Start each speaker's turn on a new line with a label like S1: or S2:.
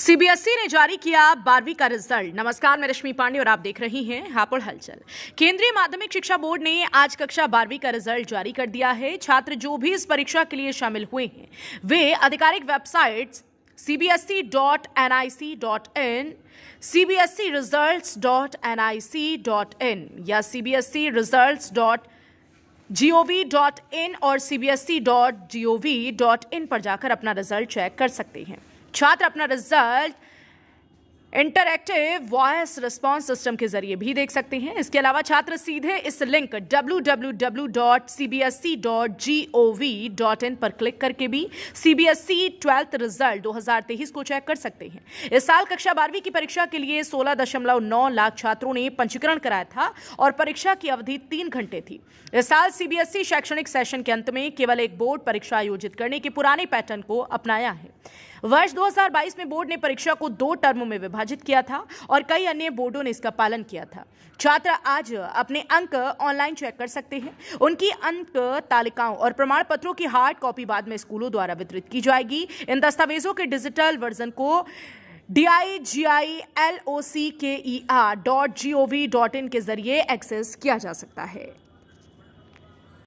S1: CBSE e ने जारी किया बारहवीं का रिजल्ट नमस्कार मैं रश्मि पांडे और आप देख रही हैं हापुड़ हलचल केंद्रीय माध्यमिक शिक्षा बोर्ड ने आज कक्षा बारहवीं का रिजल्ट जारी कर दिया है छात्र जो भी इस परीक्षा के लिए शामिल हुए हैं वे आधिकारिक website CBSE dot N I C dot in CBSE result dot N I C dot in या CBSE result dot G O V dot in और C B S E dot G O V dot in पर जाकर अपना result check कर सकते हैं छात्र अपना result interactive voice response system के जरिए भी देख सकते हैं इसके अलावा छात्र सीधे इस लिंक www.cbsc.gov.in पर क्लिक करके भी सीबीएसई ट्वेल्थ रिजल्ट 2023 को चेक कर सकते हैं इस साल कक्षा बारहवीं की परीक्षा के लिए 16.9 लाख छात्रों ने पंजीकरण कराया था और परीक्षा की अवधि तीन घंटे थी इस साल सीबीएसई e शैक्षणिक सेशन के अंत में केवल एक बोर्ड परीक्षा आयोजित करने के पुराने पैटर्न को अपनाया है वर्ष 2022 में बोर्ड ने परीक्षा को दो टर्म में विभाजित किया था और कई अन्य बोर्डों ने इसका पालन किया था छात्र आज अपने अंक ऑनलाइन चेक कर सकते हैं उनकी अंक तालिकाओं और प्रमाण पत्रों की हार्ड कॉपी बाद में स्कूलों द्वारा वितरित की जाएगी इन दस्तावेजों के डिजिटल वर्जन को D I G I L O C K E R dot G O V dot in के जरिए एक्सेस किया जा सकता है